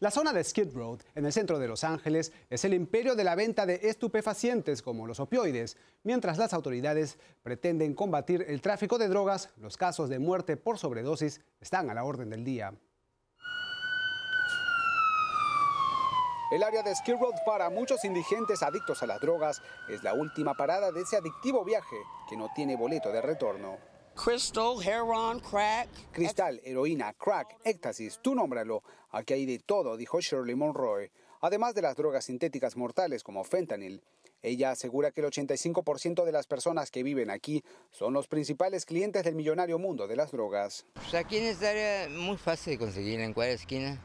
La zona de Skid Road, en el centro de Los Ángeles, es el imperio de la venta de estupefacientes como los opioides. Mientras las autoridades pretenden combatir el tráfico de drogas, los casos de muerte por sobredosis están a la orden del día. El área de Skid Road para muchos indigentes adictos a las drogas es la última parada de ese adictivo viaje que no tiene boleto de retorno. Crystal, crack. Cristal, heroína, crack, éxtasis, tú nómbralo. Aquí hay de todo, dijo Shirley Monroe. Además de las drogas sintéticas mortales como fentanil. Ella asegura que el 85% de las personas que viven aquí son los principales clientes del millonario mundo de las drogas. Pues aquí en esta área muy fácil de conseguir en cualquier esquina.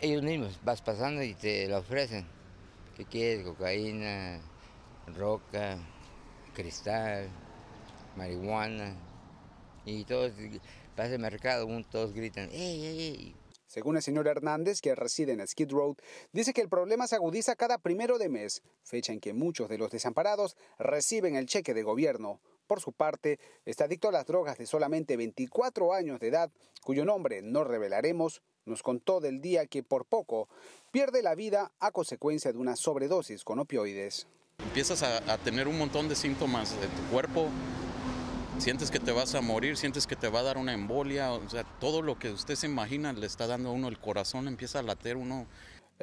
Ellos mismos vas pasando y te lo ofrecen. ¿Qué quieres? Cocaína, roca, cristal, marihuana y todos pasa el mercado, todos gritan, ¡ey, ey, ey! Según el señor Hernández, que reside en Skid Road, dice que el problema se agudiza cada primero de mes, fecha en que muchos de los desamparados reciben el cheque de gobierno. Por su parte, está adicto a las drogas de solamente 24 años de edad, cuyo nombre no revelaremos, nos contó del día que por poco pierde la vida a consecuencia de una sobredosis con opioides. Empiezas a, tener un montón de síntomas de tu cuerpo, sientes que te vas a morir, sientes que te va a dar una embolia, o sea, todo lo que usted se imagina le está dando a uno el corazón, empieza a latir uno.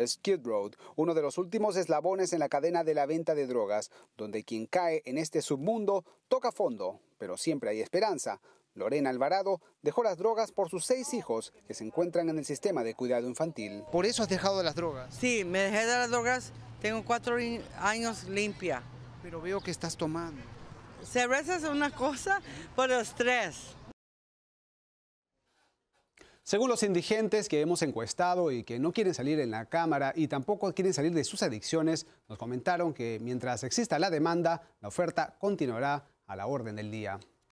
Skid Road, uno de los últimos eslabones en la cadena de la venta de drogas, donde quien cae en este submundo toca fondo, pero siempre hay esperanza. Lorena Alvarado dejó las drogas por sus seis hijos que se encuentran en el sistema de cuidado infantil. ¿Por eso has dejado las drogas? Sí, me dejé de las drogas, tengo cuatro años limpia. Pero veo que estás tomando cerveza es una cosa, por los tres. Según los indigentes que hemos encuestado y que no quieren salir en la cámara y tampoco quieren salir de sus adicciones, nos comentaron que mientras exista la demanda, la oferta continuará a la orden del día.